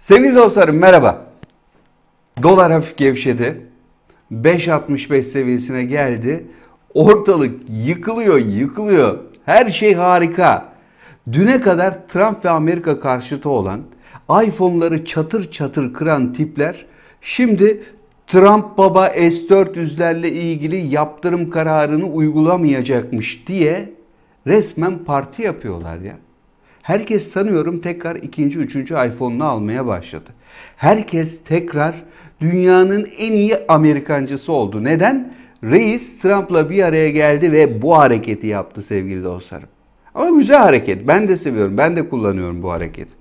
Sevgili dostlarım merhaba. Dolar hafif gevşedi. 5.65 seviyesine geldi. Ortalık yıkılıyor, yıkılıyor. Her şey harika. Düne kadar Trump ve Amerika karşıtı olan, iPhone'ları çatır çatır kıran tipler şimdi Trump baba S400'lerle ilgili yaptırım kararını uygulamayacakmış diye resmen parti yapıyorlar ya. Herkes sanıyorum tekrar ikinci, üçüncü iPhone'unu almaya başladı. Herkes tekrar dünyanın en iyi Amerikancısı oldu. Neden? Reis Trump'la bir araya geldi ve bu hareketi yaptı sevgili dostlarım. Ama güzel hareket. Ben de seviyorum. Ben de kullanıyorum bu hareketi.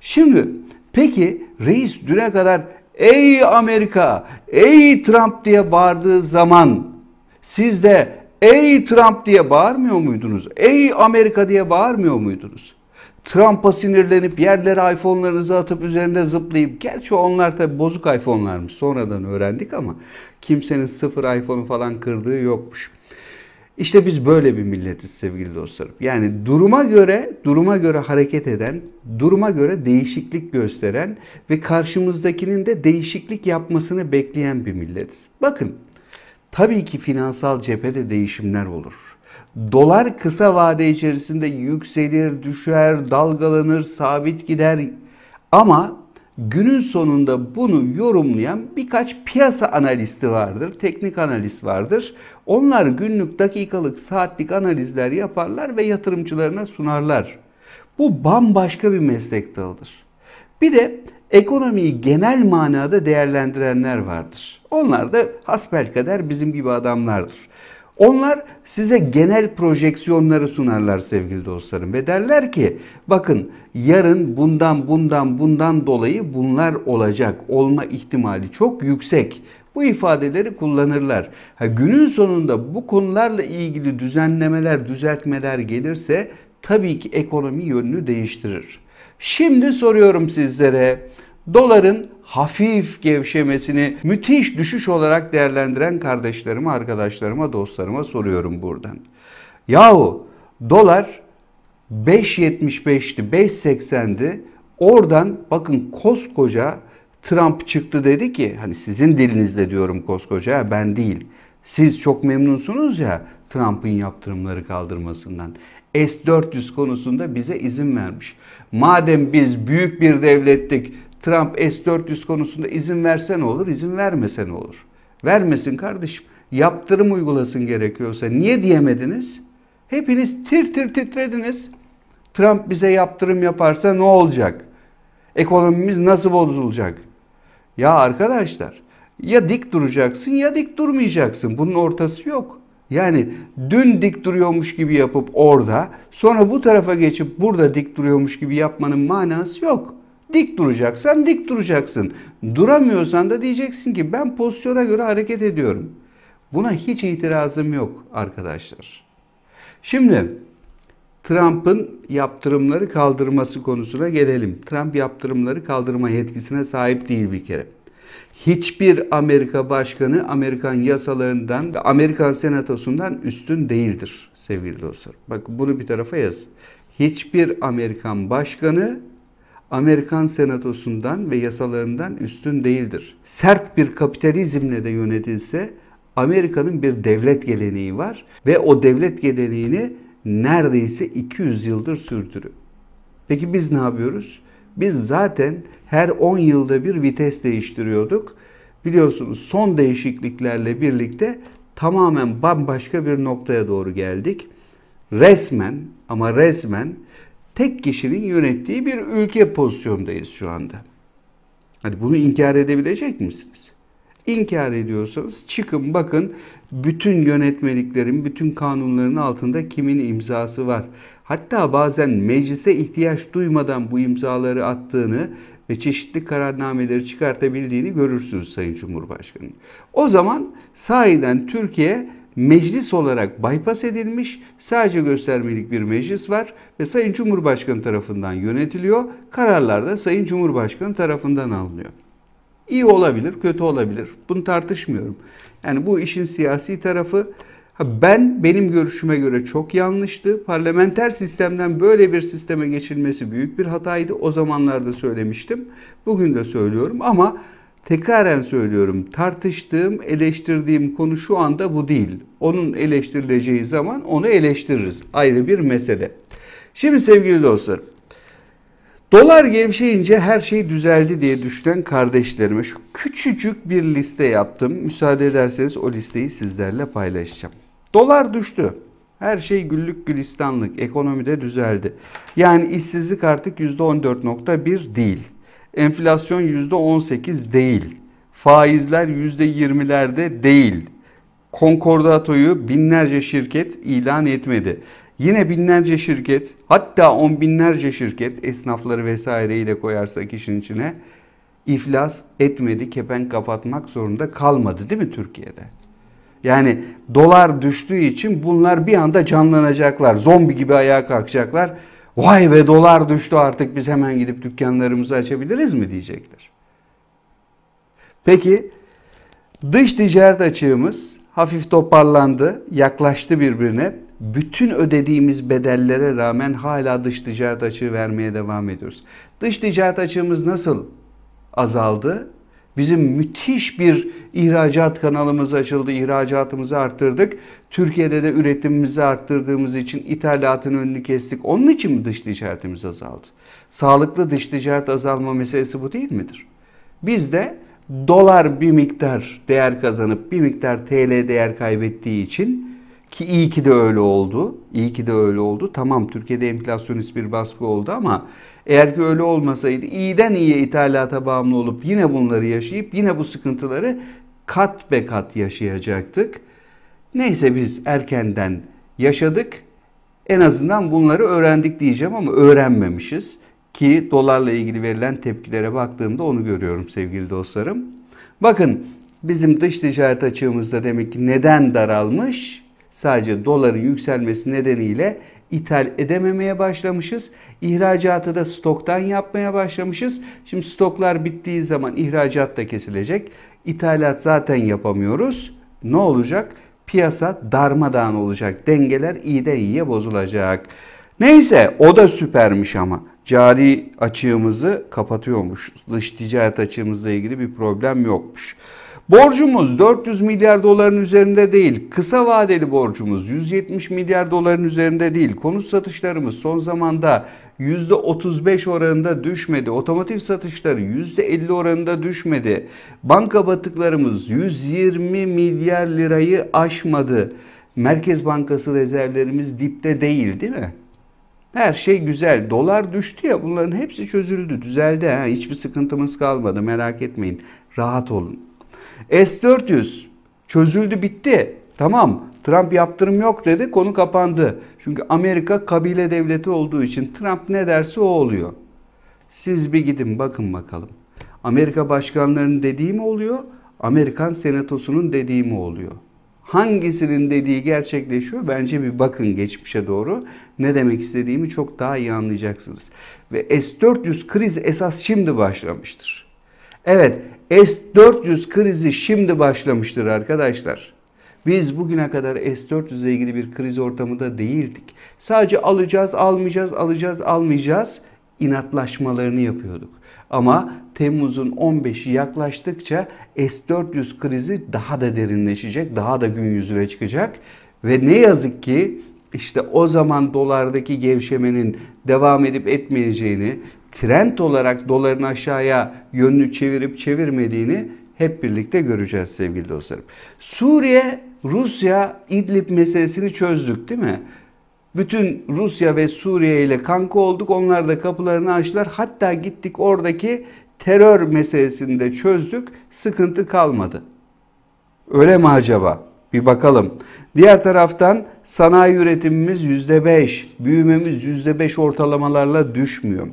Şimdi peki reis düne kadar ey Amerika, ey Trump diye bağırdığı zaman siz de ey Trump diye bağırmıyor muydunuz? Ey Amerika diye bağırmıyor muydunuz? Trump'a sinirlenip yerlere iPhone'larınızı atıp üzerinde zıplayıp gerçi onlar tabi bozuk iPhone'larmış sonradan öğrendik ama kimsenin sıfır iPhone'u falan kırdığı yokmuş. İşte biz böyle bir milletiz sevgili dostlarım. Yani duruma göre, duruma göre hareket eden, duruma göre değişiklik gösteren ve karşımızdakinin de değişiklik yapmasını bekleyen bir milletiz. Bakın, tabii ki finansal cephede değişimler olur. Dolar kısa vade içerisinde yükselir, düşer, dalgalanır, sabit gider ama günün sonunda bunu yorumlayan birkaç piyasa analisti vardır, teknik analist vardır. Onlar günlük, dakikalık, saatlik analizler yaparlar ve yatırımcılarına sunarlar. Bu bambaşka bir meslek dalıdır. Bir de ekonomiyi genel manada değerlendirenler vardır. Onlar da kadar bizim gibi adamlardır. Onlar size genel projeksiyonları sunarlar sevgili dostlarım ve derler ki bakın yarın bundan bundan bundan dolayı bunlar olacak olma ihtimali çok yüksek. Bu ifadeleri kullanırlar. Ha, günün sonunda bu konularla ilgili düzenlemeler, düzeltmeler gelirse tabii ki ekonomi yönünü değiştirir. Şimdi soruyorum sizlere doların hafif gevşemesini müthiş düşüş olarak değerlendiren kardeşlerime, arkadaşlarıma, dostlarıma soruyorum buradan. Yahu dolar 5.75'ti, 5.80'di. Oradan bakın koskoca Trump çıktı dedi ki hani sizin dilinizle diyorum koskoca ben değil. Siz çok memnunsunuz ya Trump'ın yaptırımları kaldırmasından. S-400 konusunda bize izin vermiş. Madem biz büyük bir devlettik Trump S-400 konusunda izin verse ne olur, izin vermese ne olur? Vermesin kardeşim. Yaptırım uygulasın gerekiyorsa. Niye diyemediniz? Hepiniz tir tir titrediniz. Trump bize yaptırım yaparsa ne olacak? Ekonomimiz nasıl bozulacak? Ya arkadaşlar ya dik duracaksın ya dik durmayacaksın. Bunun ortası yok. Yani dün dik duruyormuş gibi yapıp orada sonra bu tarafa geçip burada dik duruyormuş gibi yapmanın manası yok. Dik duracaksan dik duracaksın. Duramıyorsan da diyeceksin ki ben pozisyona göre hareket ediyorum. Buna hiç itirazım yok arkadaşlar. Şimdi Trump'ın yaptırımları kaldırması konusuna gelelim. Trump yaptırımları kaldırma yetkisine sahip değil bir kere. Hiçbir Amerika başkanı Amerikan yasalarından ve Amerikan senatosundan üstün değildir sevgili dostlar. Bak bunu bir tarafa yazın. Hiçbir Amerikan başkanı Amerikan senatosundan ve yasalarından üstün değildir. Sert bir kapitalizmle de yönetilse Amerika'nın bir devlet geleneği var ve o devlet geleneğini neredeyse 200 yıldır sürdürüyor. Peki biz ne yapıyoruz? Biz zaten her 10 yılda bir vites değiştiriyorduk. Biliyorsunuz son değişikliklerle birlikte tamamen bambaşka bir noktaya doğru geldik. Resmen ama resmen tek kişinin yönettiği bir ülke pozisyondayız şu anda. Hani bunu inkar edebilecek misiniz? İnkar ediyorsanız çıkın bakın bütün yönetmeliklerin, bütün kanunların altında kimin imzası var. Hatta bazen meclise ihtiyaç duymadan bu imzaları attığını ve çeşitli kararnameleri çıkartabildiğini görürsünüz Sayın Cumhurbaşkanı. O zaman sahiden Türkiye meclis olarak bypass edilmiş. Sadece göstermelik bir meclis var ve Sayın Cumhurbaşkanı tarafından yönetiliyor. Kararlar da Sayın Cumhurbaşkanı tarafından alınıyor. İyi olabilir, kötü olabilir. Bunu tartışmıyorum. Yani bu işin siyasi tarafı ben benim görüşüme göre çok yanlıştı. Parlamenter sistemden böyle bir sisteme geçilmesi büyük bir hataydı. O zamanlarda söylemiştim. Bugün de söylüyorum ama tekraren söylüyorum tartıştığım, eleştirdiğim konu şu anda bu değil. Onun eleştirileceği zaman onu eleştiririz. Ayrı bir mesele. Şimdi sevgili dostlar, dolar gevşeyince her şey düzeldi diye düşünen kardeşlerime şu küçücük bir liste yaptım. Müsaade ederseniz o listeyi sizlerle paylaşacağım. Dolar düştü. Her şey güllük gülistanlık. Ekonomide düzeldi. Yani işsizlik artık %14.1 değil enflasyon %18 değil. Faizler %20'lerde değil. Konkordatoyu binlerce şirket ilan etmedi. Yine binlerce şirket hatta on binlerce şirket esnafları vesaireyle koyarsak işin içine iflas etmedi, kepenk kapatmak zorunda kalmadı değil mi Türkiye'de? Yani dolar düştüğü için bunlar bir anda canlanacaklar. Zombi gibi ayağa kalkacaklar. Vay ve dolar düştü artık biz hemen gidip dükkanlarımızı açabiliriz mi diyecekler. Peki dış ticaret açığımız hafif toparlandı, yaklaştı birbirine. Bütün ödediğimiz bedellere rağmen hala dış ticaret açığı vermeye devam ediyoruz. Dış ticaret açığımız nasıl azaldı? Bizim müthiş bir ihracat kanalımız açıldı, ihracatımızı arttırdık. Türkiye'de de üretimimizi arttırdığımız için ithalatın önünü kestik. Onun için mi dış ticaretimiz azaldı? Sağlıklı dış ticaret azalma meselesi bu değil midir? Biz de dolar bir miktar değer kazanıp bir miktar TL değer kaybettiği için ki iyi ki de öyle oldu. İyi ki de öyle oldu. Tamam Türkiye'de enflasyonist bir baskı oldu ama eğer ki öyle olmasaydı iyiden iyiye ithalata bağımlı olup yine bunları yaşayıp yine bu sıkıntıları kat be kat yaşayacaktık. Neyse biz erkenden yaşadık. En azından bunları öğrendik diyeceğim ama öğrenmemişiz ki dolarla ilgili verilen tepkilere baktığımda onu görüyorum sevgili dostlarım. Bakın bizim dış ticaret açığımızda demek ki neden daralmış? Sadece doların yükselmesi nedeniyle ithal edememeye başlamışız. İhracatı da stoktan yapmaya başlamışız. Şimdi stoklar bittiği zaman ihracat da kesilecek. İthalat zaten yapamıyoruz. Ne olacak? Piyasa darmadağın olacak. Dengeler iyiden iyiye bozulacak. Neyse o da süpermiş ama cari açığımızı kapatıyormuş. Dış ticaret açığımızla ilgili bir problem yokmuş. Borcumuz 400 milyar doların üzerinde değil. Kısa vadeli borcumuz 170 milyar doların üzerinde değil. Konut satışlarımız son zamanda %35 oranında düşmedi. Otomotiv satışları %50 oranında düşmedi. Banka batıklarımız 120 milyar lirayı aşmadı. Merkez Bankası rezervlerimiz dipte değil değil mi? Her şey güzel. Dolar düştü ya bunların hepsi çözüldü, düzeldi. Ha? Hiçbir sıkıntımız kalmadı merak etmeyin. Rahat olun. S-400 çözüldü bitti. Tamam Trump yaptırım yok dedi konu kapandı. Çünkü Amerika kabile devleti olduğu için Trump ne derse o oluyor. Siz bir gidin bakın bakalım. Amerika başkanlarının dediği mi oluyor? Amerikan senatosunun dediği mi oluyor? Hangisinin dediği gerçekleşiyor? Bence bir bakın geçmişe doğru. Ne demek istediğimi çok daha iyi anlayacaksınız. Ve S-400 kriz esas şimdi başlamıştır. Evet S-400 krizi şimdi başlamıştır arkadaşlar. Biz bugüne kadar S-400 ile ilgili bir kriz ortamında değildik. Sadece alacağız, almayacağız, alacağız, almayacağız inatlaşmalarını yapıyorduk. Ama Temmuz'un 15'i yaklaştıkça S-400 krizi daha da derinleşecek, daha da gün yüzüne çıkacak. Ve ne yazık ki işte o zaman dolardaki gevşemenin devam edip etmeyeceğini, trend olarak doların aşağıya yönünü çevirip çevirmediğini hep birlikte göreceğiz sevgili dostlarım. Suriye, Rusya, İdlib meselesini çözdük değil mi? Bütün Rusya ve Suriye ile kanka olduk. Onlar da kapılarını açtılar. Hatta gittik oradaki terör meselesini de çözdük. Sıkıntı kalmadı. Öyle mi acaba? Bir bakalım. Diğer taraftan sanayi üretimimiz %5, büyümemiz %5 ortalamalarla düşmüyor.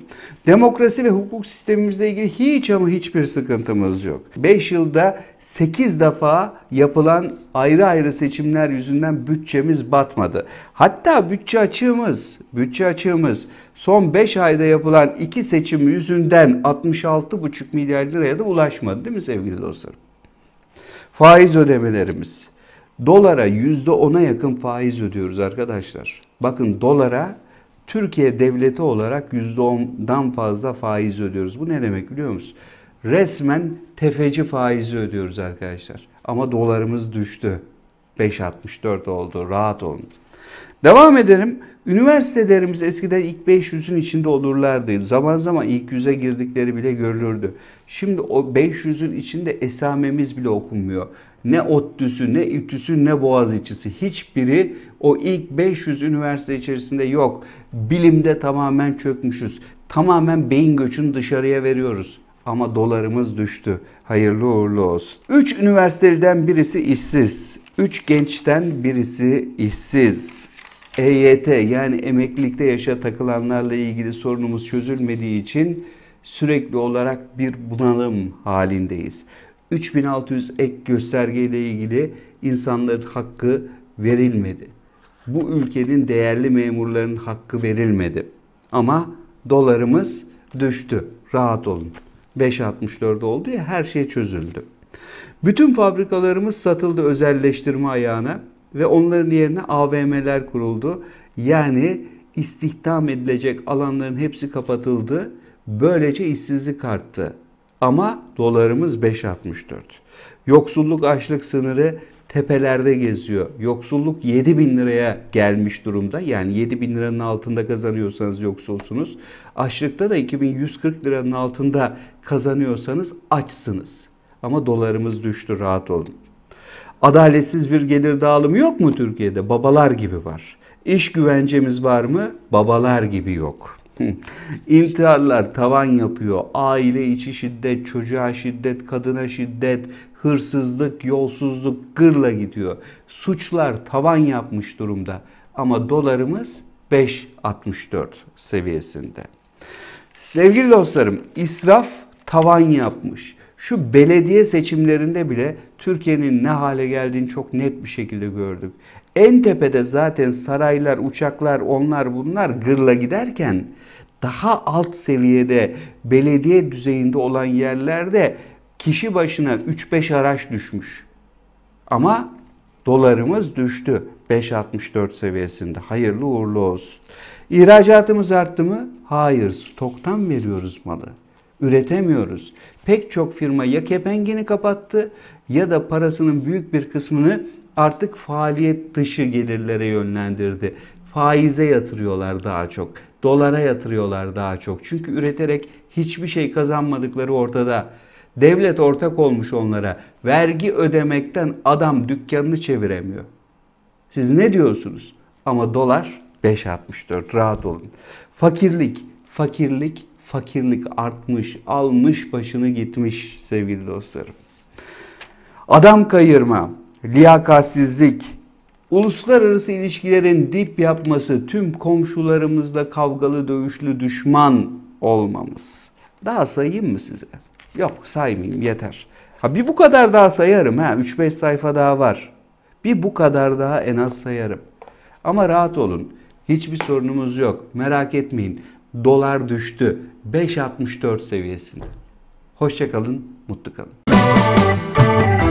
Demokrasi ve hukuk sistemimizle ilgili hiç ama hiçbir sıkıntımız yok. 5 yılda 8 defa yapılan ayrı ayrı seçimler yüzünden bütçemiz batmadı. Hatta bütçe açığımız, bütçe açığımız son 5 ayda yapılan 2 seçim yüzünden 66,5 milyar liraya da ulaşmadı değil mi sevgili dostlarım? Faiz ödemelerimiz Dolara yüzde ona yakın faiz ödüyoruz arkadaşlar. Bakın dolara Türkiye devleti olarak yüzde ondan fazla faiz ödüyoruz. Bu ne demek biliyor musunuz? Resmen tefeci faizi ödüyoruz arkadaşlar. Ama dolarımız düştü. 5.64 oldu. Rahat olun. Devam edelim. Üniversitelerimiz eskiden ilk 500'ün içinde olurlardı. Zaman zaman ilk 100'e girdikleri bile görülürdü. Şimdi o 500'ün içinde esamemiz bile okunmuyor ne ODTÜ'sü, ne İTÜ'sü, ne Boğaziçi'si hiçbiri o ilk 500 üniversite içerisinde yok. Bilimde tamamen çökmüşüz. Tamamen beyin göçünü dışarıya veriyoruz. Ama dolarımız düştü. Hayırlı uğurlu olsun. 3 üniversiteden birisi işsiz. 3 gençten birisi işsiz. EYT yani emeklilikte yaşa takılanlarla ilgili sorunumuz çözülmediği için sürekli olarak bir bunalım halindeyiz. 3600 ek göstergeyle ilgili insanların hakkı verilmedi. Bu ülkenin değerli memurlarının hakkı verilmedi. Ama dolarımız düştü. Rahat olun. 5.64'de oldu ya her şey çözüldü. Bütün fabrikalarımız satıldı özelleştirme ayağına ve onların yerine AVM'ler kuruldu. Yani istihdam edilecek alanların hepsi kapatıldı. Böylece işsizlik arttı ama dolarımız 5.64. Yoksulluk açlık sınırı tepelerde geziyor. Yoksulluk 7 bin liraya gelmiş durumda. Yani 7 bin liranın altında kazanıyorsanız yoksulsunuz. Açlıkta da 2140 liranın altında kazanıyorsanız açsınız. Ama dolarımız düştü rahat olun. Adaletsiz bir gelir dağılımı yok mu Türkiye'de? Babalar gibi var. İş güvencemiz var mı? Babalar gibi yok.'' İntiharlar tavan yapıyor. Aile içi şiddet, çocuğa şiddet, kadına şiddet, hırsızlık, yolsuzluk gırla gidiyor. Suçlar tavan yapmış durumda. Ama dolarımız 5.64 seviyesinde. Sevgili dostlarım, israf tavan yapmış. Şu belediye seçimlerinde bile Türkiye'nin ne hale geldiğini çok net bir şekilde gördük. En tepede zaten saraylar, uçaklar, onlar bunlar gırla giderken daha alt seviyede belediye düzeyinde olan yerlerde kişi başına 3-5 araç düşmüş. Ama dolarımız düştü 5.64 seviyesinde. Hayırlı uğurlu olsun. İhracatımız arttı mı? Hayır, stoktan veriyoruz malı. Üretemiyoruz. Pek çok firma ya kepengini kapattı ya da parasının büyük bir kısmını artık faaliyet dışı gelirlere yönlendirdi. Faize yatırıyorlar daha çok. Dolara yatırıyorlar daha çok. Çünkü üreterek hiçbir şey kazanmadıkları ortada. Devlet ortak olmuş onlara. Vergi ödemekten adam dükkanını çeviremiyor. Siz ne diyorsunuz? Ama dolar 5.64 rahat olun. Fakirlik, fakirlik, fakirlik artmış, almış başını gitmiş sevgili dostlarım. Adam kayırma, liyakatsizlik, uluslararası ilişkilerin dip yapması, tüm komşularımızla kavgalı dövüşlü düşman olmamız. Daha sayayım mı size? Yok saymayayım yeter. Ha bir bu kadar daha sayarım ha 3-5 sayfa daha var. Bir bu kadar daha en az sayarım. Ama rahat olun. Hiçbir sorunumuz yok. Merak etmeyin. Dolar düştü. 5.64 seviyesinde. Hoşçakalın, mutlu kalın.